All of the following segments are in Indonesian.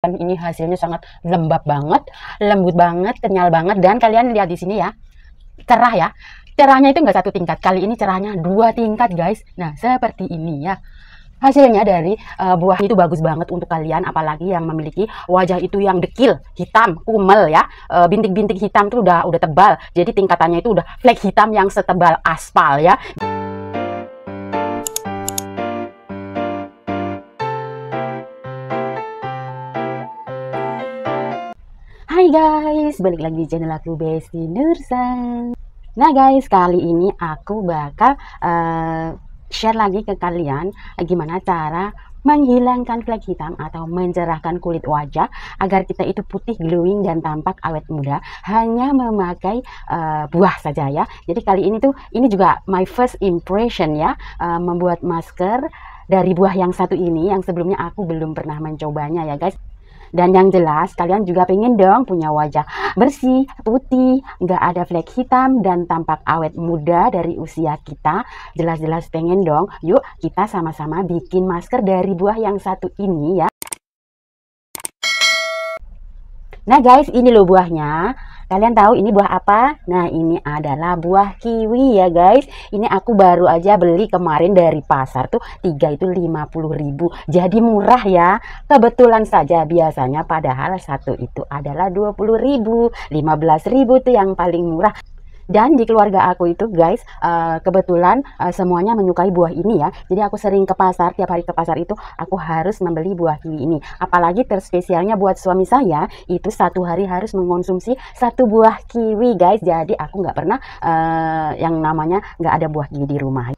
dan ini hasilnya sangat lembab banget, lembut banget, kenyal banget dan kalian lihat di sini ya. Cerah ya. Cerahnya itu enggak satu tingkat. Kali ini cerahnya dua tingkat, guys. Nah, seperti ini ya. Hasilnya dari uh, buah itu bagus banget untuk kalian apalagi yang memiliki wajah itu yang dekil, hitam, kumel ya. Eh, bintik-bintik uh, hitam itu udah udah tebal. Jadi tingkatannya itu udah flek hitam yang setebal aspal ya. Hai guys, balik lagi di channel aku Besti Nursan Nah guys, kali ini aku bakal uh, share lagi ke kalian uh, Gimana cara menghilangkan flek hitam atau mencerahkan kulit wajah Agar kita itu putih glowing dan tampak awet muda Hanya memakai uh, buah saja ya Jadi kali ini tuh, ini juga my first impression ya uh, Membuat masker dari buah yang satu ini yang sebelumnya aku belum pernah mencobanya ya guys dan yang jelas kalian juga pengen dong punya wajah bersih, putih, nggak ada flek hitam dan tampak awet muda dari usia kita. Jelas-jelas pengen dong. Yuk kita sama-sama bikin masker dari buah yang satu ini ya. Nah guys, ini loh buahnya. Kalian tahu ini buah apa? Nah, ini adalah buah kiwi ya guys. Ini aku baru aja beli kemarin dari pasar tuh tiga itu 50.000. Jadi murah ya. Kebetulan saja biasanya padahal satu itu adalah 20.000, 15.000 tuh yang paling murah. Dan di keluarga aku itu guys, uh, kebetulan uh, semuanya menyukai buah ini ya. Jadi aku sering ke pasar, tiap hari ke pasar itu aku harus membeli buah kiwi ini. Apalagi terspesialnya buat suami saya, itu satu hari harus mengonsumsi satu buah kiwi guys. Jadi aku nggak pernah uh, yang namanya nggak ada buah kiwi di rumah.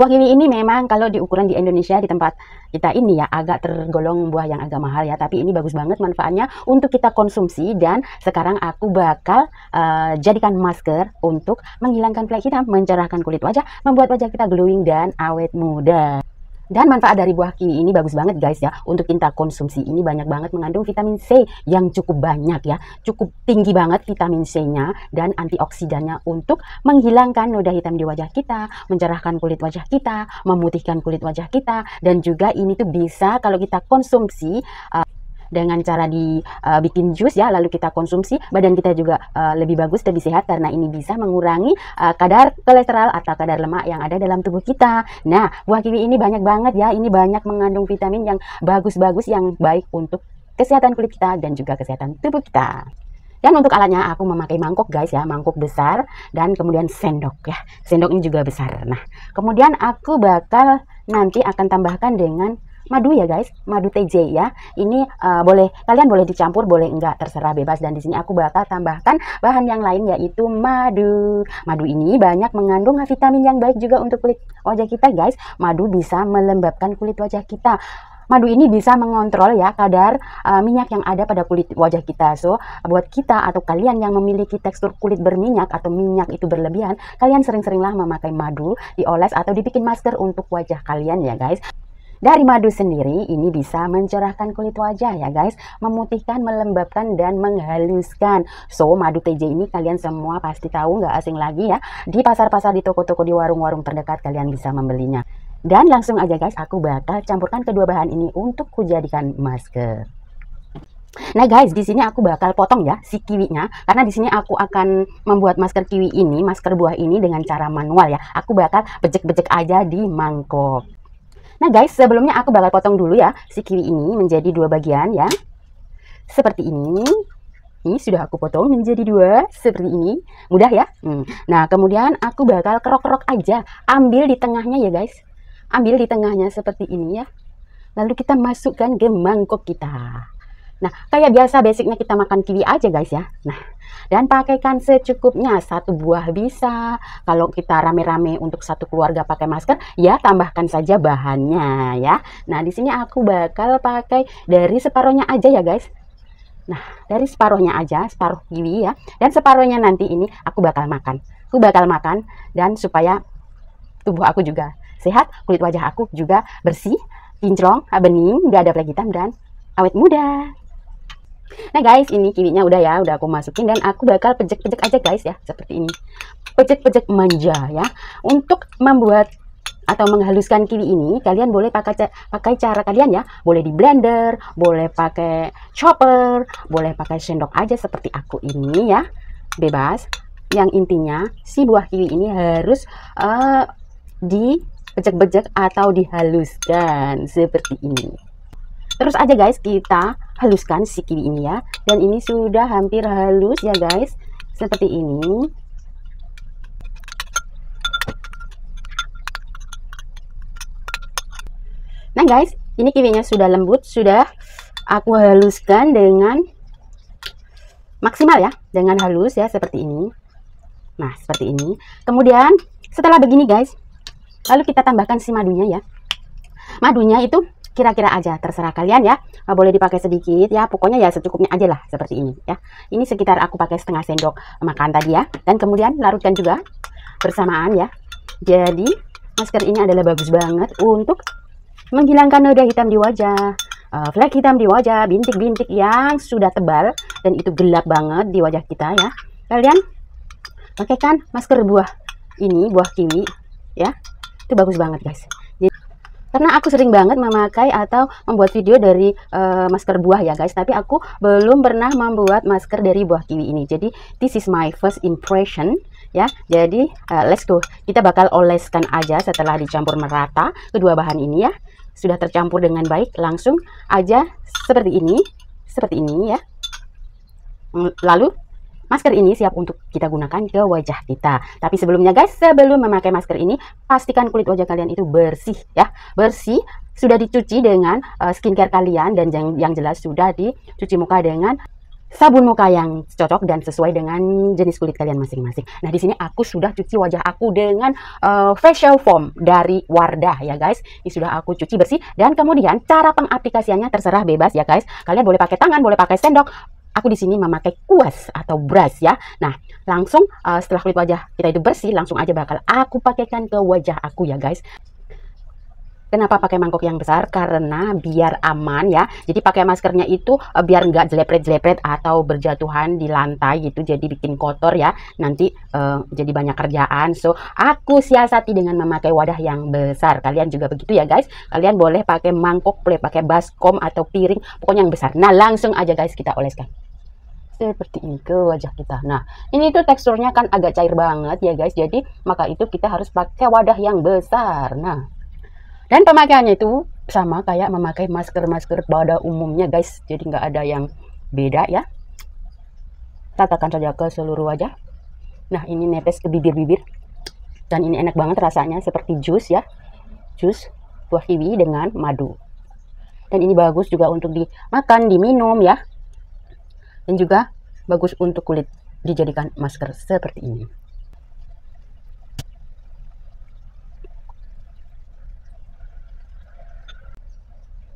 Buah kiwi ini memang kalau diukuran di Indonesia di tempat kita ini ya agak tergolong buah yang agak mahal ya, tapi ini bagus banget manfaatnya untuk kita konsumsi dan sekarang aku bakal uh, jadikan masker untuk menghilangkan flek hitam, mencerahkan kulit wajah, membuat wajah kita glowing dan awet muda. Dan manfaat dari buah kiwi ini bagus banget guys ya. Untuk kita konsumsi ini banyak banget mengandung vitamin C yang cukup banyak ya. Cukup tinggi banget vitamin C-nya dan antioksidannya untuk menghilangkan noda hitam di wajah kita, mencerahkan kulit wajah kita, memutihkan kulit wajah kita dan juga ini tuh bisa kalau kita konsumsi uh, dengan cara dibikin eh, uh, jus ya lalu kita konsumsi badan kita juga uh, lebih bagus lebih sehat karena ini bisa mengurangi uh, kadar kolesterol atau kadar lemak yang ada dalam tubuh kita. Nah, buah kiwi ini banyak banget ya, ini banyak mengandung vitamin yang bagus-bagus yang baik untuk kesehatan kulit kita dan juga kesehatan tubuh kita. Dan untuk alatnya aku memakai mangkok guys ya, mangkok besar dan kemudian sendok ya. Sendok ini juga besar. Nah, kemudian aku bakal nanti akan tambahkan dengan madu ya guys, madu TJ ya. Ini uh, boleh kalian boleh dicampur, boleh enggak terserah bebas dan di sini aku bakal tambahkan bahan yang lain yaitu madu. Madu ini banyak mengandung vitamin yang baik juga untuk kulit wajah kita guys. Madu bisa melembabkan kulit wajah kita madu ini bisa mengontrol ya kadar uh, minyak yang ada pada kulit wajah kita. So, buat kita atau kalian yang memiliki tekstur kulit berminyak atau minyak itu berlebihan, kalian sering-seringlah memakai madu, dioles atau dibikin masker untuk wajah kalian ya guys. Dari madu sendiri ini bisa mencerahkan kulit wajah ya guys, memutihkan, melembabkan dan menghaluskan. So madu TJ ini kalian semua pasti tahu nggak asing lagi ya. Di pasar-pasar, di toko-toko, di warung-warung terdekat kalian bisa membelinya. Dan langsung aja guys, aku bakal campurkan kedua bahan ini untuk kujadikan masker. Nah guys, di sini aku bakal potong ya si kiwinya karena di sini aku akan membuat masker kiwi ini, masker buah ini dengan cara manual ya. Aku bakal becek-becek aja di mangkok. Nah guys, sebelumnya aku bakal potong dulu ya si kiwi ini menjadi dua bagian ya. Seperti ini. Ini sudah aku potong menjadi dua seperti ini. Mudah ya? Hmm. Nah, kemudian aku bakal kerok-kerok aja. Ambil di tengahnya ya guys. Ambil di tengahnya seperti ini ya. Lalu kita masukkan ke mangkok kita. Nah, kayak biasa basicnya kita makan kiwi aja guys ya. Nah, dan pakaikan secukupnya satu buah bisa. Kalau kita rame-rame untuk satu keluarga pakai masker, ya tambahkan saja bahannya ya. Nah, di sini aku bakal pakai dari separohnya aja ya guys. Nah, dari separohnya aja, separuh kiwi ya. Dan separohnya nanti ini aku bakal makan. Aku bakal makan dan supaya tubuh aku juga sehat, kulit wajah aku juga bersih, kinclong, bening, gak ada plek hitam dan awet muda. Nah guys, ini kiwinya udah ya, udah aku masukin dan aku bakal pejek-pejek aja guys ya, seperti ini. Pejek-pejek manja ya. Untuk membuat atau menghaluskan kiwi ini, kalian boleh pakai pakai cara kalian ya. Boleh di blender, boleh pakai chopper, boleh pakai sendok aja seperti aku ini ya. Bebas. Yang intinya si buah kiwi ini harus uh, eh, di bejek-bejek atau dihaluskan seperti ini. Terus aja guys, kita haluskan si kiwi ini ya dan ini sudah hampir halus ya guys seperti ini nah guys ini kiwinya sudah lembut sudah aku haluskan dengan maksimal ya dengan halus ya seperti ini nah seperti ini kemudian setelah begini guys lalu kita tambahkan si madunya ya madunya itu kira-kira aja terserah kalian ya eh, boleh dipakai sedikit ya pokoknya ya secukupnya aja lah seperti ini ya ini sekitar aku pakai setengah sendok makan tadi ya dan kemudian larutkan juga bersamaan ya jadi masker ini adalah bagus banget untuk menghilangkan noda hitam di wajah uh, flek hitam di wajah bintik-bintik yang sudah tebal dan itu gelap banget di wajah kita ya kalian pakaikan masker buah ini buah kiwi ya itu bagus banget guys karena aku sering banget memakai atau membuat video dari uh, masker buah ya guys tapi aku belum pernah membuat masker dari buah kiwi ini jadi this is my first impression ya jadi uh, let's go kita bakal oleskan aja setelah dicampur merata kedua bahan ini ya sudah tercampur dengan baik langsung aja seperti ini seperti ini ya lalu Masker ini siap untuk kita gunakan ke wajah kita. Tapi sebelumnya guys, sebelum memakai masker ini, pastikan kulit wajah kalian itu bersih ya. Bersih, sudah dicuci dengan uh, skincare kalian dan yang, yang jelas sudah dicuci muka dengan sabun muka yang cocok dan sesuai dengan jenis kulit kalian masing-masing. Nah, di sini aku sudah cuci wajah aku dengan uh, facial foam dari Wardah ya guys. Ini sudah aku cuci bersih dan kemudian cara pengaplikasiannya terserah bebas ya guys. Kalian boleh pakai tangan, boleh pakai sendok, aku di sini memakai kuas atau brush ya. Nah, langsung uh, setelah kulit wajah kita itu bersih, langsung aja bakal aku pakaikan ke wajah aku ya guys. Kenapa pakai mangkok yang besar? Karena biar aman ya. Jadi pakai maskernya itu eh, biar nggak jelepret-jelepret atau berjatuhan di lantai gitu. Jadi bikin kotor ya. Nanti uh, jadi banyak kerjaan. So aku siasati dengan memakai wadah yang besar. Kalian juga begitu ya guys. Kalian boleh pakai mangkok, boleh pakai baskom atau piring. Pokoknya yang besar. Nah langsung aja guys kita oleskan seperti ini ke wajah kita. Nah, ini tuh teksturnya kan agak cair banget ya guys. Jadi, maka itu kita harus pakai wadah yang besar. Nah, dan pemakaiannya itu sama kayak memakai masker-masker pada umumnya guys. Jadi nggak ada yang beda ya. Tatakan saja ke seluruh wajah. Nah ini netes ke bibir-bibir. Dan ini enak banget rasanya seperti jus ya. Jus buah kiwi dengan madu. Dan ini bagus juga untuk dimakan, diminum ya. Dan juga bagus untuk kulit dijadikan masker seperti ini.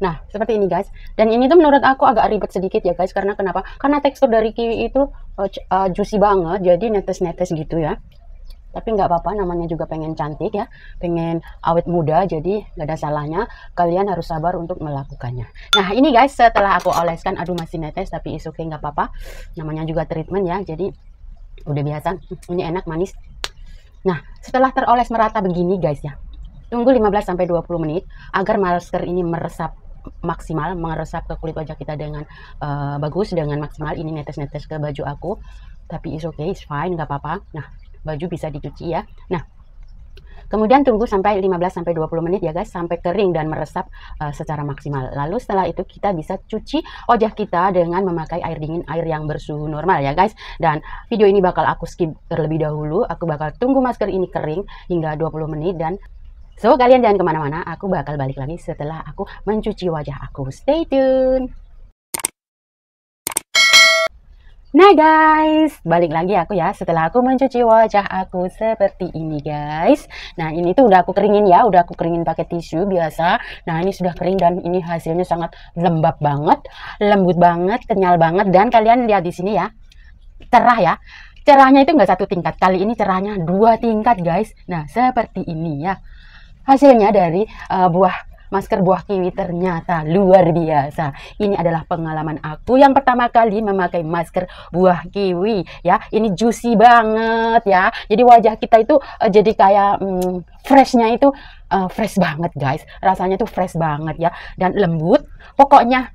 Nah, seperti ini guys. Dan ini tuh menurut aku agak ribet sedikit ya guys, karena kenapa? Karena tekstur dari kiwi itu uh, uh, juicy banget, jadi netes-netes gitu ya. Tapi nggak apa-apa, namanya juga pengen cantik ya, pengen awet muda, jadi nggak ada salahnya. Kalian harus sabar untuk melakukannya. Nah, ini guys, setelah aku oleskan, aduh masih netes, tapi is okay, nggak apa-apa. Namanya juga treatment ya, jadi udah biasa. Ini enak, manis. Nah, setelah teroles merata begini guys ya, tunggu 15-20 menit agar masker ini meresap maksimal meresap ke kulit wajah kita dengan uh, bagus dengan maksimal ini netes-netes ke baju aku tapi is okay is fine nggak apa-apa nah baju bisa dicuci ya nah Kemudian tunggu sampai 15 sampai 20 menit ya guys sampai kering dan meresap uh, secara maksimal. Lalu setelah itu kita bisa cuci wajah kita dengan memakai air dingin air yang bersuhu normal ya guys. Dan video ini bakal aku skip terlebih dahulu. Aku bakal tunggu masker ini kering hingga 20 menit dan So, kalian jangan kemana-mana. Aku bakal balik lagi setelah aku mencuci wajah aku. Stay tune. Nah guys, balik lagi aku ya setelah aku mencuci wajah aku seperti ini guys. Nah ini tuh udah aku keringin ya, udah aku keringin pakai tisu biasa. Nah ini sudah kering dan ini hasilnya sangat lembab banget, lembut banget, kenyal banget. Dan kalian lihat di sini ya, cerah ya. Cerahnya itu nggak satu tingkat, kali ini cerahnya dua tingkat guys. Nah seperti ini ya. Hasilnya dari uh, buah masker buah kiwi ternyata luar biasa. Ini adalah pengalaman aku yang pertama kali memakai masker buah kiwi ya. Ini juicy banget ya. Jadi wajah kita itu uh, jadi kayak hmm, freshnya itu uh, fresh banget guys. Rasanya tuh fresh banget ya dan lembut. Pokoknya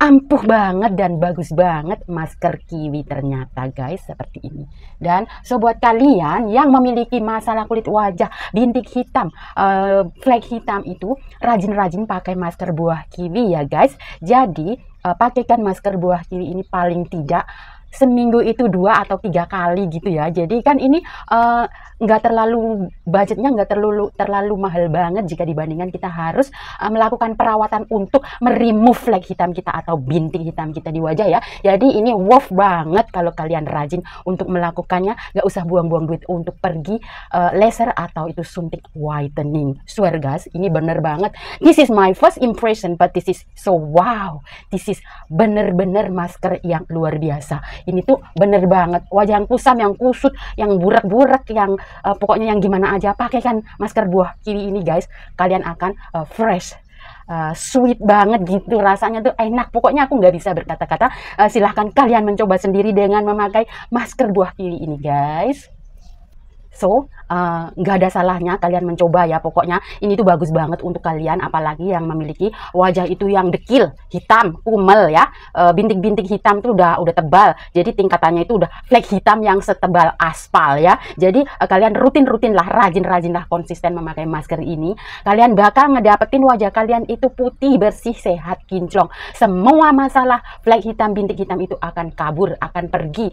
ampuh banget dan bagus banget masker kiwi ternyata guys seperti ini dan so buat kalian yang memiliki masalah kulit wajah bintik hitam uh, flek hitam itu rajin-rajin pakai masker buah kiwi ya guys jadi uh, pakaikan masker buah kiwi ini paling tidak seminggu itu dua atau tiga kali gitu ya jadi kan ini uh, nggak terlalu budgetnya nggak terlalu terlalu mahal banget jika dibandingkan kita harus uh, melakukan perawatan untuk meremove flek hitam kita atau bintik hitam kita di wajah ya. Jadi ini worth banget kalau kalian rajin untuk melakukannya. Nggak usah buang-buang duit untuk pergi uh, laser atau itu suntik whitening. Swear guys, ini bener banget. This is my first impression, but this is so wow. This is bener-bener masker yang luar biasa. Ini tuh bener banget. Wajah yang kusam, yang kusut, yang burak-burak, yang uh, pokoknya yang gimana aja pakaikan masker buah kiwi ini guys kalian akan uh, fresh uh, sweet banget gitu rasanya tuh enak pokoknya aku nggak bisa berkata-kata uh, silahkan kalian mencoba sendiri dengan memakai masker buah kiwi ini guys So, eh, nggak uh, ada salahnya kalian mencoba ya. Pokoknya ini tuh bagus banget untuk kalian, apalagi yang memiliki wajah itu yang dekil, hitam, kumel ya. Eh, bintik-bintik uh, hitam itu udah udah tebal. Jadi tingkatannya itu udah flek hitam yang setebal aspal ya. Jadi uh, kalian rutin-rutin lah, rajin-rajin lah konsisten memakai masker ini. Kalian bakal ngedapetin wajah kalian itu putih, bersih, sehat, kinclong. Semua masalah flek hitam, bintik hitam itu akan kabur, akan pergi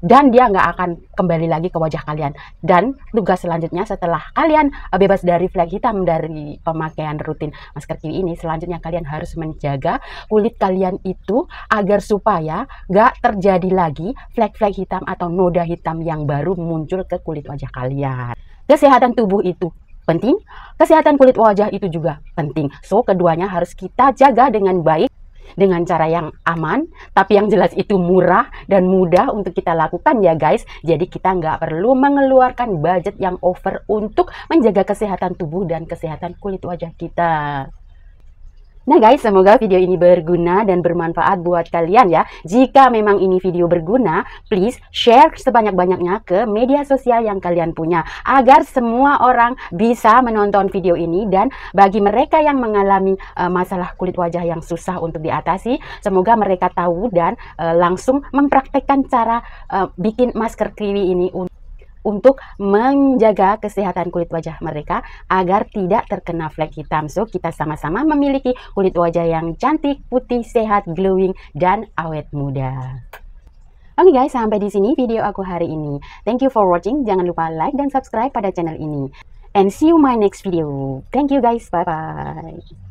dan dia nggak akan kembali lagi ke wajah kalian. Dan tugas selanjutnya setelah kalian bebas dari flek hitam dari pemakaian rutin masker kiri ini, selanjutnya kalian harus menjaga kulit kalian itu agar supaya nggak terjadi lagi flek-flek hitam atau noda hitam yang baru muncul ke kulit wajah kalian. Kesehatan tubuh itu penting, kesehatan kulit wajah itu juga penting. So, keduanya harus kita jaga dengan baik dengan cara yang aman, tapi yang jelas itu murah dan mudah untuk kita lakukan ya guys. Jadi kita nggak perlu mengeluarkan budget yang over untuk menjaga kesehatan tubuh dan kesehatan kulit wajah kita. Nah guys, semoga video ini berguna dan bermanfaat buat kalian ya. Jika memang ini video berguna, please share sebanyak-banyaknya ke media sosial yang kalian punya agar semua orang bisa menonton video ini dan bagi mereka yang mengalami uh, masalah kulit wajah yang susah untuk diatasi, semoga mereka tahu dan uh, langsung mempraktekkan cara uh, bikin masker kiwi ini untuk menjaga kesehatan kulit wajah mereka agar tidak terkena flek hitam. So, kita sama-sama memiliki kulit wajah yang cantik, putih, sehat, glowing, dan awet muda. Oke okay guys, sampai di sini video aku hari ini. Thank you for watching. Jangan lupa like dan subscribe pada channel ini. And see you my next video. Thank you guys. Bye-bye.